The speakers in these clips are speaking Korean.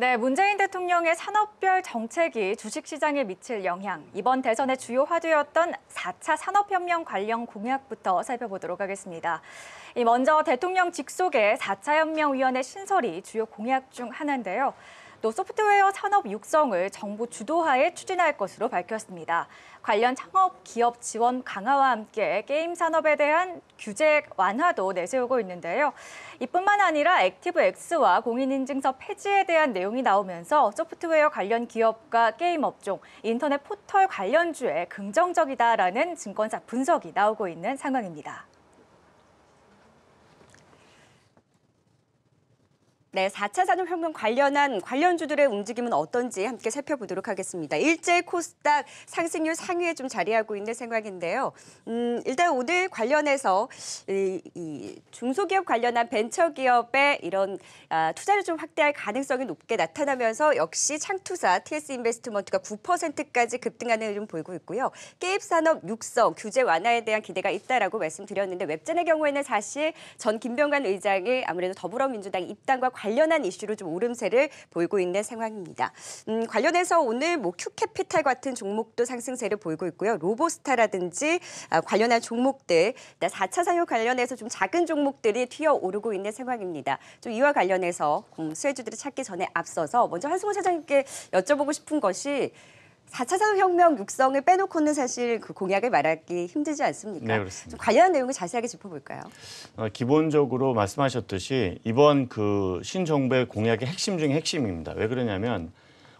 네, 문재인 대통령의 산업별 정책이 주식시장에 미칠 영향, 이번 대선의 주요 화두였던 4차 산업혁명 관련 공약부터 살펴보도록 하겠습니다. 먼저 대통령 직속의 4차 혁명위원회 신설이 주요 공약 중 하나인데요. 또 소프트웨어 산업 육성을 정부 주도하에 추진할 것으로 밝혔습니다. 관련 창업 기업 지원 강화와 함께 게임 산업에 대한 규제 완화도 내세우고 있는데요. 이뿐만 아니라 액티브 X와 공인인증서 폐지에 대한 내용이 나오면서 소프트웨어 관련 기업과 게임 업종, 인터넷 포털 관련주에 긍정적이다라는 증권사 분석이 나오고 있는 상황입니다. 네, 4차 산업혁명 관련한 관련주들의 움직임은 어떤지 함께 살펴보도록 하겠습니다. 일제 코스닥 상승률 상위에 좀 자리하고 있는 생각인데요. 음, 일단 오늘 관련해서 이, 이 중소기업 관련한 벤처기업의 이런 아, 투자를 좀 확대할 가능성이 높게 나타나면서 역시 창투사 TS인베스트먼트가 9%까지 급등하는 흐좀 보이고 있고요. 게임산업 육성, 규제 완화에 대한 기대가 있다라고 말씀드렸는데 웹젠의 경우에는 사실 전 김병관 의장이 아무래도 더불어민주당 입당과 관련한 이슈로 좀 오름세를 보이고 있는 상황입니다. 음, 관련해서 오늘 뭐 큐캐피탈 같은 종목도 상승세를 보이고 있고요. 로보스타라든지 아, 관련한 종목들, 4차 산업 관련해서 좀 작은 종목들이 튀어 오르고 있는 상황입니다. 좀 이와 관련해서 음, 수혜주들을 찾기 전에 앞서서 먼저 한승호 사장님께 여쭤보고 싶은 것이 4차 산업혁명 육성을 빼놓고는 사실 그 공약을 말하기 힘들지 않습니까? 네, 그렇습니다. 관련한 내용을 자세하게 짚어볼까요? 어, 기본적으로 말씀하셨듯이 이번 그 신정부의 공약의 핵심 중의 핵심입니다. 왜 그러냐면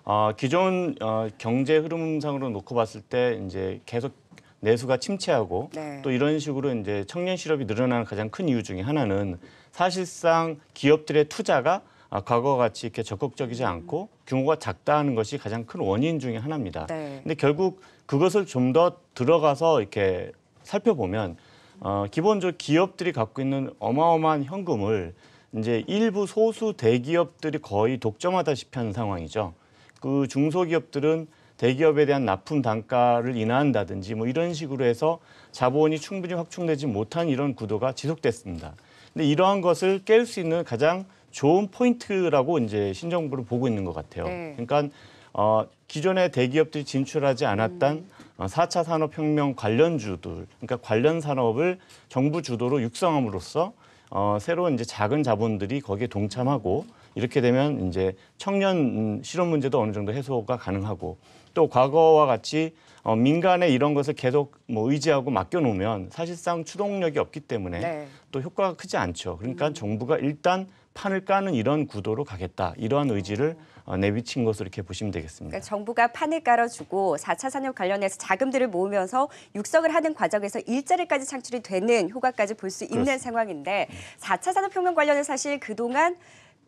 어, 기존 어, 경제 흐름상으로 놓고 봤을 때 이제 계속 내수가 침체하고 네. 또 이런 식으로 이제 청년 실업이 늘어나는 가장 큰 이유 중에 하나는 사실상 기업들의 투자가 아, 과거와 같이 이렇게 적극적이지 않고 규모가 작다는 것이 가장 큰 원인 중에 하나입니다. 네. 근데 결국 그것을 좀 더 들어가서 이렇게 살펴보면 어, 기본적으로 기업들이 갖고 있는 어마어마한 현금을 이제 일부 소수 대기업들이 거의 독점하다시피 하는 상황이죠. 그 중소기업들은 대기업에 대한 납품 단가를 인하한다든지 뭐 이런 식으로 해서 자본이 충분히 확충되지 못한 이런 구도가 지속됐습니다. 근데 이러한 것을 깰 수 있는 가장 좋은 포인트라고 이제 신정부를 보고 있는 것 같아요. 네. 그러니까 어, 기존의 대기업들이 진출하지 않았던 음. 어, 4차 산업혁명 관련주들, 그러니까 관련 산업을 정부 주도로 육성함으로써 어, 새로운 이제 작은 자본들이 거기에 동참하고 이렇게 되면 이제 청년 실업 문제도 어느 정도 해소가 가능하고 또 과거와 같이 어, 민간에 이런 것을 계속 뭐 의지하고 맡겨놓으면 사실상 추동력이 없기 때문에 네. 또 효과가 크지 않죠. 그러니까 음. 정부가 일단 판을 까는 이런 구도로 가겠다. 이러한 의지를 어, 내비친 것으로 이렇게 보시면 되겠습니다. 그러니까 정부가 판을 깔아주고 4차 산업 관련해서 자금들을 모으면서 육성을 하는 과정에서 일자리까지 창출이 되는 효과까지 볼 수 있는 상황인데 4차 산업혁명 관련해 서 사실 그동안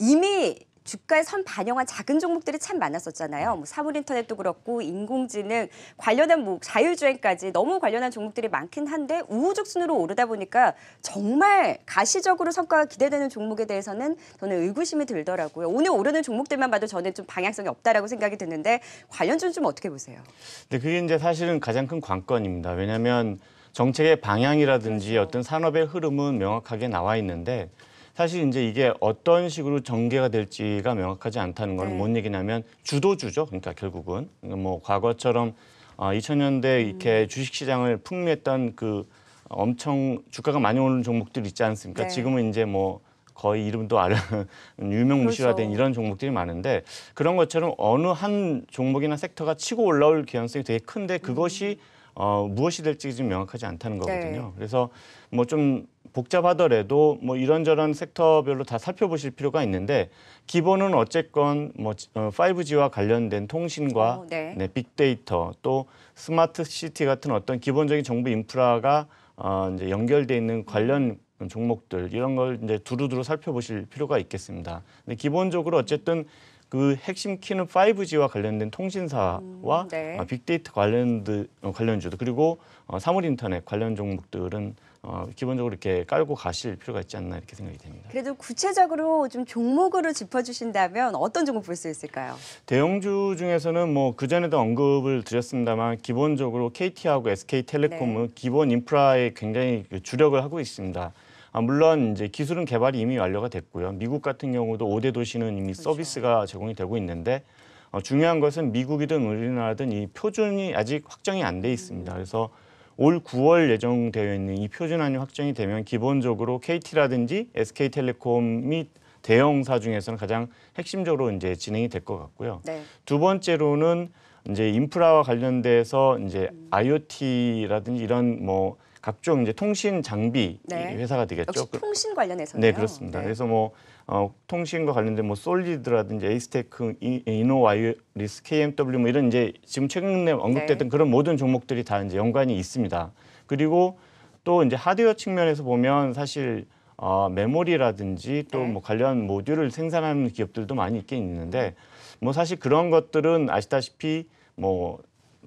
이미 주가에 선 반영한 작은 종목들이 참 많았었잖아요. 뭐 사물인터넷도 그렇고 인공지능 관련한 뭐 자율주행까지 너무 관련한 종목들이 많긴 한데 우후죽순으로 오르다 보니까 정말 가시적으로 성과가 기대되는 종목에 대해서는 저는 의구심이 들더라고요. 오늘 오르는 종목들만 봐도 저는 좀 방향성이 없다라고 생각이 드는데 관련 좀좀 어떻게 보세요? 네, 그게 이제 사실은 가장 큰 관건입니다. 왜냐하면 정책의 방향이라든지 어떤 산업의 흐름은 명확하게 나와 있는데 사실 이제 이게 어떤 식으로 전개가 될지가 명확하지 않다는 건뭔 네. 얘기냐면 주도주죠. 그러니까 결국은 뭐 과거처럼 어, 2000년대 음. 이렇게 주식시장을 풍미했던 그 엄청 주가가 많이 오르는 종목들 있지 않습니까? 네. 지금은 이제 뭐 거의 이름도 아는 유명무실화된 그렇죠. 이런 종목들이 많은데 그런 것처럼 어느 한 종목이나 섹터가 치고 올라올 개연성이 되게 큰데 그것이 음. 어, 무엇이 될지 지금 명확하지 않다는 네. 거거든요. 네. 그래서 뭐좀 복잡하더라도 뭐 이런저런 섹터별로 다 살펴보실 필요가 있는데 기본은 어쨌건 뭐 5G와 어, 관련된 통신과 어, 네. 네, 빅데이터 또 스마트 시티 같은 어떤 기본적인 정부 인프라가 어, 이제 연결돼 있는 관련 종목들 이런 걸 이제 두루두루 살펴보실 필요가 있겠습니다. 근데 기본적으로 어쨌든 그 핵심 키는 5G와 관련된 통신사와 음, 네. 아, 빅데이터 관련드, 어, 관련주들 그리고 어, 사물인터넷 관련 종목들은 어, 기본적으로 이렇게 깔고 가실 필요가 있지 않나 이렇게 생각이 됩니다. 그래도 구체적으로 좀 종목으로 짚어주신다면 어떤 종목 볼 수 있을까요? 대형주 중에서는 뭐 그전에도 언급을 드렸습니다만 기본적으로 KT하고 SK텔레콤은 네. 기본 인프라에 굉장히 그 주력을 하고 있습니다. 아, 물론 이제 기술은 개발이 이미 완료가 됐고요. 미국 같은 경우도 5대 도시는 이미 그렇죠. 서비스가 제공이 되고 있는데 어, 중요한 것은 미국이든 우리나라든 이 표준이 아직 확정이 안 돼 있습니다. 음. 그래서 올 9월 예정되어 있는 이 표준안이 확정이 되면 기본적으로 KT라든지 s k 텔레콤및 대형사 중에서는 가장 핵심적으로 이제 진행이 될 것 같고요. 네. 두 번째로는 이제 인프라와 관련돼서 이제 IoT라든지 음. 이런 뭐 각종 이제 통신 장비 네. 회사가 되겠죠. 그 통신 관련해서 네 그렇습니다. 네. 그래서 뭐 어, 통신과 관련된 뭐 솔리드라든지 에이스테크, 이노와이리스, 어 KMW 뭐 이런 이제 지금 최근에 언급됐던 네. 그런 모든 종목들이 다 이제 연관이 있습니다. 그리고 또 이제 하드웨어 측면에서 보면 사실 어, 메모리라든지 또뭐 네. 뭐 관련 모듈을 생산하는 기업들도 많이 있긴 있는데 뭐 사실 그런 것들은 아시다시피 뭐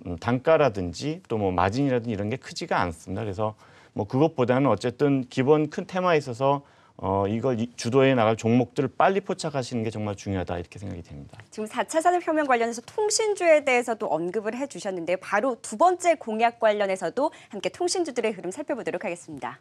음, 단가라든지 또 뭐 마진이라든지 이런 게 크지가 않습니다. 그래서 뭐 그것보다는 어쨌든 기본 큰 테마에 있어서 어, 이걸 주도해 나갈 종목들을 빨리 포착하시는 게 정말 중요하다 이렇게 생각이 됩니다. 지금 4차 산업혁명 관련해서 통신주에 대해서도 언급을 해주셨는데 바로 두 번째 공약 관련해서도 함께 통신주들의 흐름 살펴보도록 하겠습니다.